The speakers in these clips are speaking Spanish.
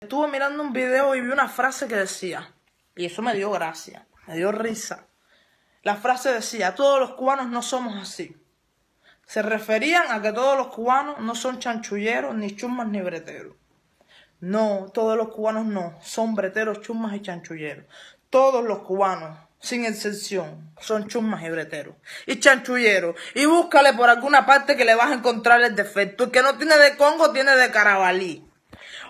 Estuve mirando un video y vi una frase que decía, y eso me dio gracia, me dio risa. La frase decía, todos los cubanos no somos así. Se referían a que todos los cubanos no son chanchulleros, ni chumas, ni breteros. No, todos los cubanos no, son breteros, chumas y chanchulleros. Todos los cubanos, sin excepción, son chumas y breteros. Y chanchulleros. Y búscale por alguna parte que le vas a encontrar el defecto. El que no tiene de Congo tiene de Carabalí.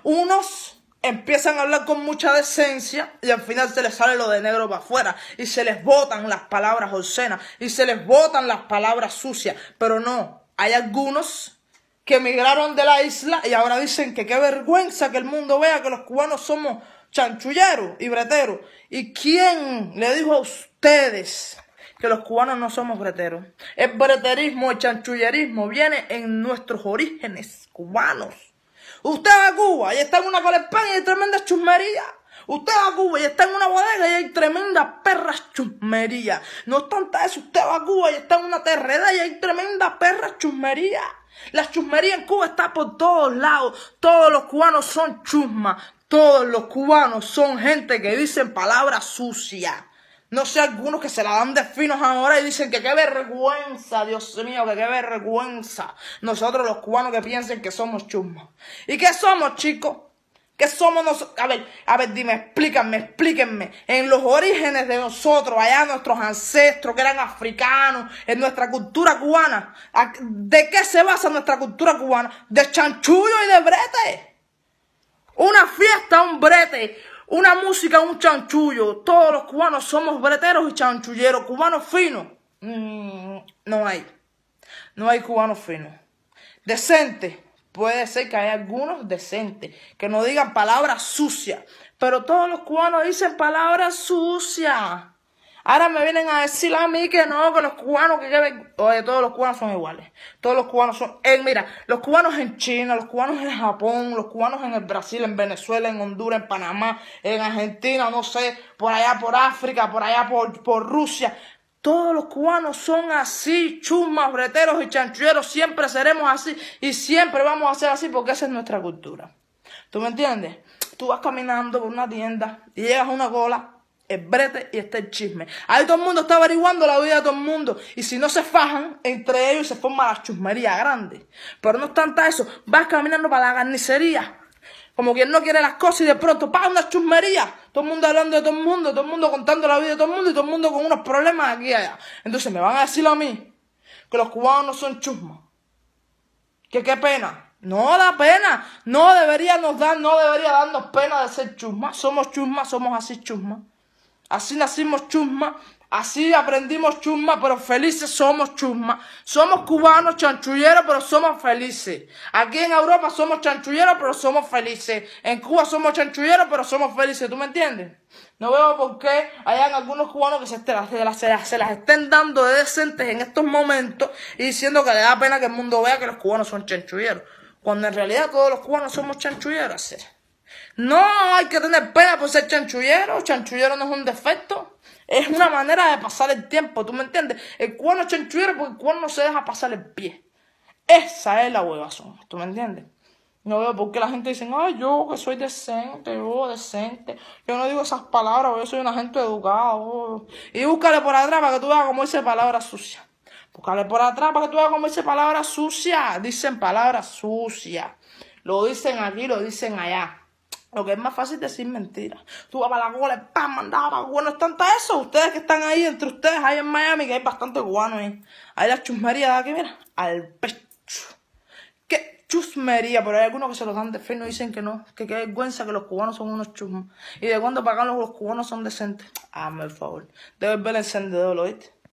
Unos empiezan a hablar con mucha decencia y al final se les sale lo de negro para afuera y se les botan las palabras obscenas y se les botan las palabras sucias. Pero no, hay algunos que emigraron de la isla y ahora dicen que qué vergüenza que el mundo vea que los cubanos somos chanchulleros y breteros. ¿Y quién le dijo a ustedes que los cubanos no somos breteros? El breterismo, el chanchullerismo viene en nuestros orígenes cubanos. Usted va a Cuba y está en una españa y hay tremenda chusmería. Usted va a Cuba y está en una bodega y hay tremendas perras chusmería. No tanta eso, usted va a Cuba y está en una terreda y hay tremendas perras chusmería. La chusmería en Cuba está por todos lados. Todos los cubanos son chusmas. Todos los cubanos son gente que dicen palabras sucias. No sé, algunos que se la dan de finos ahora y dicen que qué vergüenza, Dios mío, que qué vergüenza. Nosotros los cubanos que piensen que somos chusmos. ¿Y qué somos, chicos? ¿Qué somos nosotros? A ver, a ver, dime, explíquenme, explíquenme. En los orígenes de nosotros, allá nuestros ancestros que eran africanos, en nuestra cultura cubana, ¿de qué se basa nuestra cultura cubana? De chanchullo y de brete. Una fiesta, un brete una música, un chanchullo. Todos los cubanos somos breteros y chanchulleros. Cubanos finos. Mm, no hay. No hay cubanos finos. Decente. Puede ser que hay algunos decentes que no digan palabras sucias. Pero todos los cubanos dicen palabras sucias. Ahora me vienen a decir a mí que no, que los cubanos, que, que Oye, todos los cubanos son iguales. Todos los cubanos son... Eh, mira, los cubanos en China, los cubanos en Japón, los cubanos en el Brasil, en Venezuela, en Honduras, en Panamá, en Argentina, no sé, por allá por África, por allá por, Rusia. Todos los cubanos son así, chumas, breteros y chanchueros, Siempre seremos así y siempre vamos a ser así porque esa es nuestra cultura. ¿Tú me entiendes? Tú vas caminando por una tienda y llegas a una cola el brete y este el chisme. Ahí todo el mundo está averiguando la vida de todo el mundo. Y si no se fajan, entre ellos se forman la chusmería grande. Pero no es tanta eso. Vas caminando para la carnicería. Como quien no quiere las cosas y de pronto, ¡pa! Una chusmería. Todo el mundo hablando de todo el mundo, todo el mundo contando la vida de todo el mundo y todo el mundo con unos problemas aquí y allá. Entonces me van a decir a mí que los cubanos no son chusmas. Que qué pena. No da pena, no debería nos dar, no debería darnos pena de ser chusmas. Somos chusmas, somos así chusmas. Así nacimos chusma, así aprendimos chusma, pero felices somos chusma. Somos cubanos chanchulleros, pero somos felices. Aquí en Europa somos chanchulleros, pero somos felices. En Cuba somos chanchulleros, pero somos felices. ¿Tú me entiendes? No veo por qué hayan algunos cubanos que se, las, estén dando de decentes en estos momentos y diciendo que le da pena que el mundo vea que los cubanos son chanchulleros. Cuando en realidad todos los cubanos somos chanchulleros. No hay que tener pena por ser chanchullero. Chanchullero no es un defecto. Es una manera de pasar el tiempo, ¿tú me entiendes? El cuerno es chanchullero porque el cuerno se deja pasar el pie. Esa es la huevazón, ¿tú me entiendes? No veo por qué la gente dice, ay, yo que soy decente, yo decente. Yo no digo esas palabras, yo soy una gente educada. Y búscale por atrás para que tú veas como dice palabra sucia. Búscale por atrás para que tú veas como dice palabra sucia. Dicen palabras sucias. Lo dicen aquí, lo dicen allá. Lo que es más fácil decir mentiras. Tú vas para la cola, ah, pam, mandaba para Bueno, es tanto eso. Ustedes que están ahí, entre ustedes, ahí en Miami, que hay bastante cubanos ahí. Hay la chusmería de aquí, mira, al pecho. ¿Qué chusmería? Pero hay algunos que se los dan de fe y no dicen que no. Que qué vergüenza que los cubanos son unos chusmos. ¿Y de cuándo pagan los cubanos son decentes? Hazme el favor. Debes ver el encendedor, ¿lo oíste?